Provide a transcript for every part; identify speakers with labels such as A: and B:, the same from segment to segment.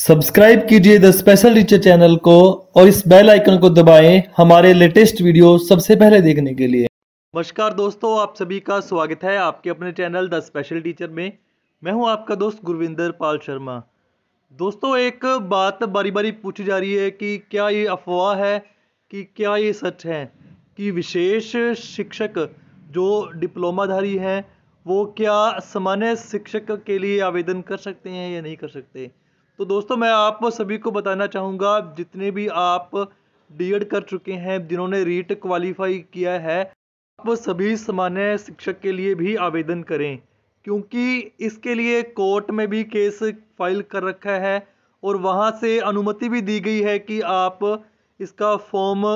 A: subscribe कीजिए the special teacher channel को और इस बेल आइकन को दबाएं हमारे लेटेस्ट वीडियो सबसे पहले देखने के लिए
B: नमस्कार दोस्तों आप सभी का स्वागत है आपके अपने चैनल द स्पेशल टीचर में मैं हूं आपका दोस्त गुरविंदर पाल शर्मा दोस्तों एक बात बारी बारी पूछी जा रही है कि क्या ये अफवाह है कि क्या ये सच है कि विशेष शिक्षक जो डिप्लोमाधारी हैं वो क्या सामान्य शिक्षक के लिए आवेदन कर सकते हैं या नहीं कर सकते तो दोस्तों मैं आप सभी को बताना चाहूँगा जितने भी आप डी कर चुके हैं जिन्होंने रीट क्वालिफाई e किया है आप सभी सामान्य शिक्षक के लिए भी आवेदन करें क्योंकि इसके लिए कोर्ट में भी केस फाइल कर रखा है और वहाँ से अनुमति भी दी गई है कि आप इसका फॉर्म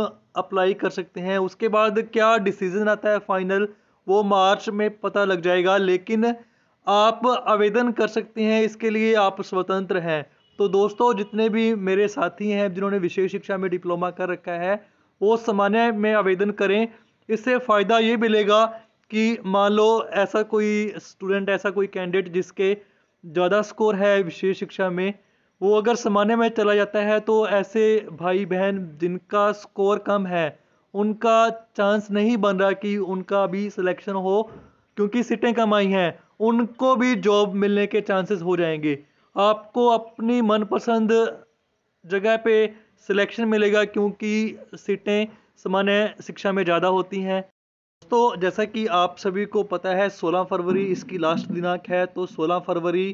B: अप्लाई कर सकते हैं उसके बाद क्या डिसीज़न आता है फाइनल वो मार्च में पता लग जाएगा लेकिन आप आवेदन कर सकते हैं इसके लिए आप स्वतंत्र हैं तो दोस्तों जितने भी मेरे साथी हैं जिन्होंने विशेष शिक्षा में डिप्लोमा कर रखा है वो सामान्य में आवेदन करें इससे फ़ायदा ये मिलेगा कि मान लो ऐसा कोई स्टूडेंट ऐसा कोई कैंडिडेट जिसके ज़्यादा स्कोर है विशेष शिक्षा में वो अगर सामान्य में चला जाता है तो ऐसे भाई बहन जिनका स्कोर कम है उनका चांस नहीं बन रहा कि उनका भी सिलेक्शन हो क्योंकि सीटें कम आई हैं उनको भी जॉब मिलने के चांसेस हो जाएंगे आपको अपनी मनपसंद जगह पे सिलेक्शन मिलेगा क्योंकि सीटें सामान्य शिक्षा में ज़्यादा होती हैं तो जैसा कि आप सभी को पता है 16 फरवरी इसकी लास्ट दिनांक है तो 16 फरवरी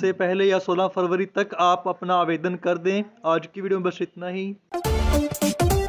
B: से पहले या 16 फरवरी तक आप अपना आवेदन कर दें आज की वीडियो में बस इतना ही